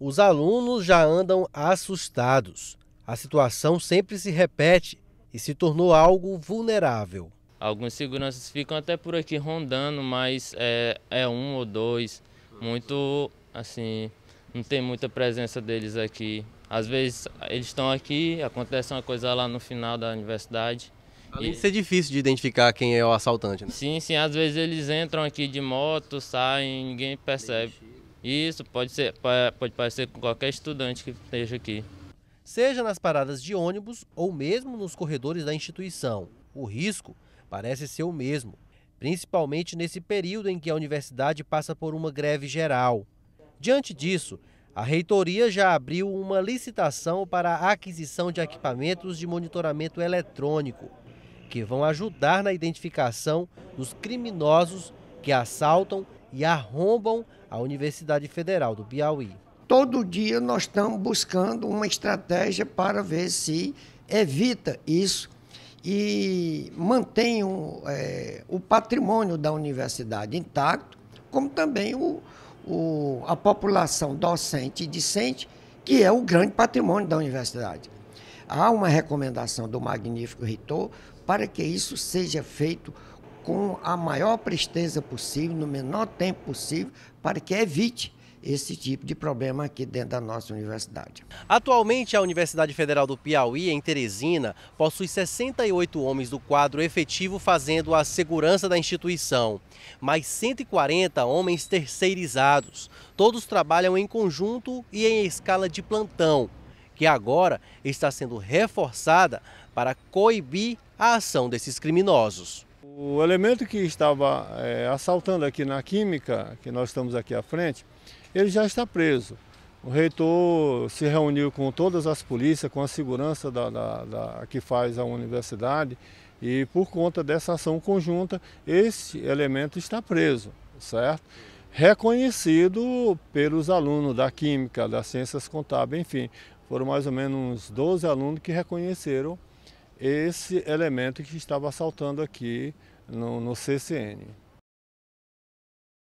os alunos já andam assustados. A situação sempre se repete e se tornou algo vulnerável. Alguns seguranças ficam até por aqui rondando, mas é, é um ou dois. Muito, assim, não tem muita presença deles aqui. Às vezes eles estão aqui, acontece uma coisa lá no final da universidade. Além e... de ser difícil de identificar quem é o assaltante, né? Sim, sim. Às vezes eles entram aqui de moto, saem, ninguém percebe. Isso, pode, ser, pode parecer com qualquer estudante que esteja aqui. Seja nas paradas de ônibus ou mesmo nos corredores da instituição, o risco parece ser o mesmo, principalmente nesse período em que a universidade passa por uma greve geral. Diante disso, a reitoria já abriu uma licitação para a aquisição de equipamentos de monitoramento eletrônico, que vão ajudar na identificação dos criminosos que assaltam e arrombam a Universidade Federal do Piauí. Todo dia nós estamos buscando uma estratégia para ver se evita isso e mantém o, eh, é, o patrimônio da universidade intacto, como também o, o, a população docente e discente, que é o grande patrimônio da universidade. Há uma recomendação do magnífico reitor para que isso seja feito com a maior presteza possível, no menor tempo possível, para que evite esse tipo de problema aqui dentro da nossa universidade. Atualmente, a Universidade Federal do Piauí, em Teresina, possui 68 homens do quadro efetivo fazendo a segurança da instituição, mais 140 homens terceirizados. Todos trabalham em conjunto e em escala de plantão, que agora está sendo reforçada para coibir a ação desses criminosos. O elemento que estava é, assaltando aqui na Química, que nós estamos aqui à frente, ele já está preso. O reitor se reuniu com todas as polícias, com a segurança da, da, da, que faz a universidade e por conta dessa ação conjunta, esse elemento está preso, certo? Reconhecido pelos alunos da Química, das Ciências Contábeis, enfim, foram mais ou menos uns 12 alunos que reconheceram esse elemento que estava assaltando aqui no, no CCN.